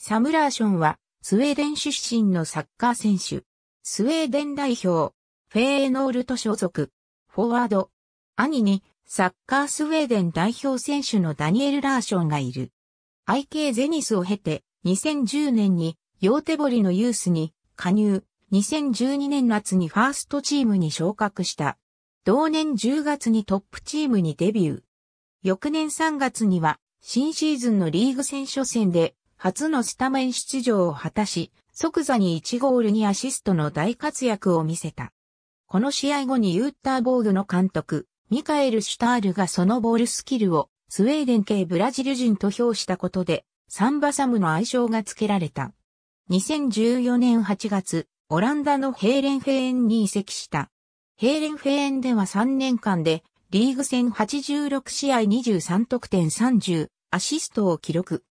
サムラーションは、スウェーデン出身のサッカー選手。スウェーデン代表、フェーエノールト所属、フォワード。兄に、サッカースウェーデン代表選手のダニエル・ラーションがいる。IK ゼニスを経て、2010年に、ヨーテボリのユースに加入、2012年夏にファーストチームに昇格した。同年10月にトップチームにデビュー。翌年3月には、新シーズンのリーグ戦初戦で初のスタメン出場を果たし、即座に1ゴールにアシストの大活躍を見せた。この試合後にユーターボールの監督、ミカエル・シュタールがそのボールスキルをスウェーデン系ブラジル人と評したことで、サンバサムの愛称が付けられた。2014年8月、オランダのヘーレンフェーンに移籍した。ヘーレンフェーンでは3年間で、リーグ戦86試合23得点30アシストを記録。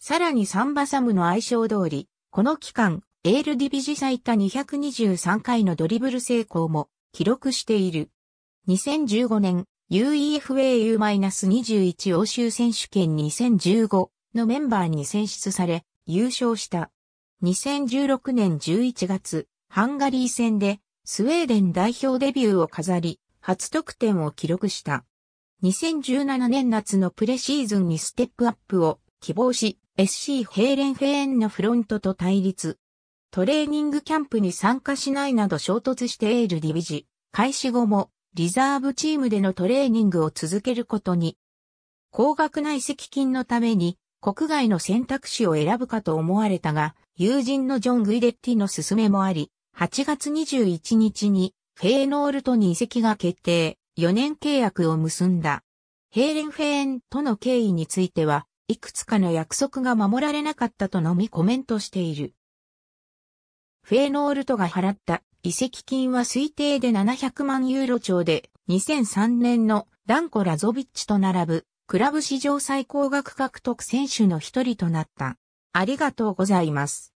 さらにサンバサムの愛称通り、この期間、エールディビジ最多223回のドリブル成功も記録している。2015年 UEFAU-21 欧州選手権2015のメンバーに選出され優勝した。2016年11月、ハンガリー戦でスウェーデン代表デビューを飾り、初得点を記録した。2017年夏のプレシーズンにステップアップを希望し、SC ヘーレンフェーンのフロントと対立。トレーニングキャンプに参加しないなど衝突してエールディビジ、開始後もリザーブチームでのトレーニングを続けることに。高額な移籍金のために国外の選択肢を選ぶかと思われたが、友人のジョン・グイデッティの勧めもあり、8月21日にフェーノールトに移籍が決定、4年契約を結んだ。ヘーレンフェーンとの経緯については、いくつかの約束が守られなかったとのみコメントしている。フェーノールトが払った遺跡金は推定で700万ユーロ超で2003年のダンコ・ラゾビッチと並ぶクラブ史上最高額獲得選手の一人となった。ありがとうございます。